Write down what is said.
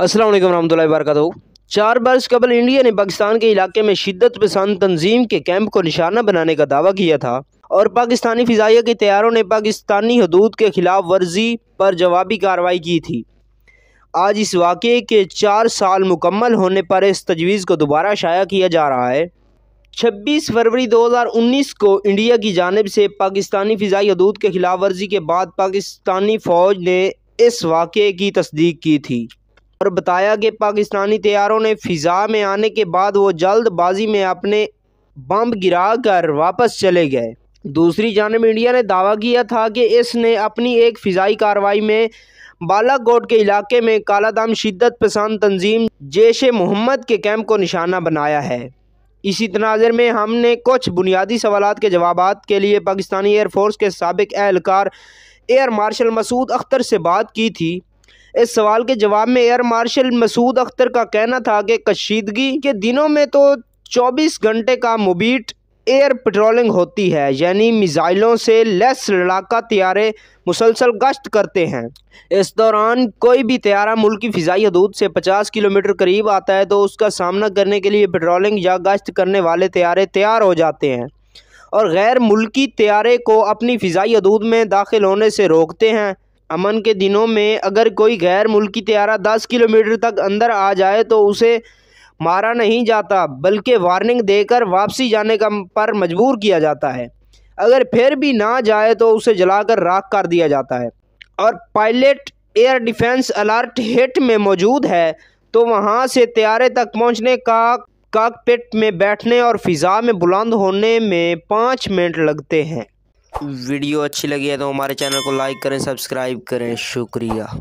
असलम वरहमल वर्क चार बरस कबल इंडिया ने पाकिस्तान के इलाके में शिदत पसंद तंजीम के कैंप को निशाना बनाने का दावा किया था और पाकिस्तानी फ़िज़ाइया के तैयारों ने पाकिस्तानी हदूद के ख़िलाफ़ वर्जी पर जवाबी कार्रवाई की थी आज इस वाक़े के चार साल मुकम्मल होने पर इस तजवीज़ को दोबारा शाया किया जा रहा है छब्बीस फरवरी दो हज़ार उन्नीस को इंडिया की जानब से पाकिस्तानी फ़िज़ाई हदूद के खिलाफ वर्जी के बाद पाकिस्तानी फ़ौज ने इस वाक़े की तस्दीक की थी और बताया कि पाकिस्तानी तैयारों ने फ़िज़ा में आने के बाद वो जल्दबाजी में अपने बम गिरा कर वापस चले गए दूसरी जानब इंडिया ने दावा किया था कि इसने अपनी एक फ़िज़ाई कार्रवाई में बालाकोट के इलाके में कालादाम शिद्दत पसंद तंजीम जैश मोहम्मद के कैंप को निशाना बनाया है इसी तनाजर में हमने कुछ बुनियादी सवाल के जवाब के लिए पाकिस्तानी एयरफोर्स के सबक एहलकार एयर मार्शल मसूद अख्तर से बात की थी इस सवाल के जवाब में एयर मार्शल मसूद अख्तर का कहना था कि कशीदगी के दिनों में तो 24 घंटे का मुबीट एयर पेट्रोलिंग होती है यानी मिज़ाइलों से लेस लड़ाका तैयारे मुसलसल गश्त करते हैं इस दौरान कोई भी तैयारा मुल्क की फ़िज़ाई हदूद से 50 किलोमीटर करीब आता है तो उसका सामना करने के लिए पेट्रोलिंग या गश्त करने वाले तैयारे तैयार हो जाते हैं और गैर मुल्की तैयारे को अपनी फ़िज़ाई हदूद में दाखिल होने से रोकते हैं अमन के दिनों में अगर कोई गैर मुल्की त्यारा दस किलोमीटर तक अंदर आ जाए तो उसे मारा नहीं जाता बल्कि वार्निंग देकर वापसी जाने का पर मजबूर किया जाता है अगर फिर भी ना जाए तो उसे जलाकर राख कर दिया जाता है और पायलट एयर डिफेंस अलर्ट हिट में मौजूद है तो वहाँ से त्यारे तक पहुँचने का काकपिट में बैठने और फिज़ा में बुलंद होने में पाँच मिनट लगते हैं वीडियो अच्छी लगी है तो हमारे चैनल को लाइक करें सब्सक्राइब करें शुक्रिया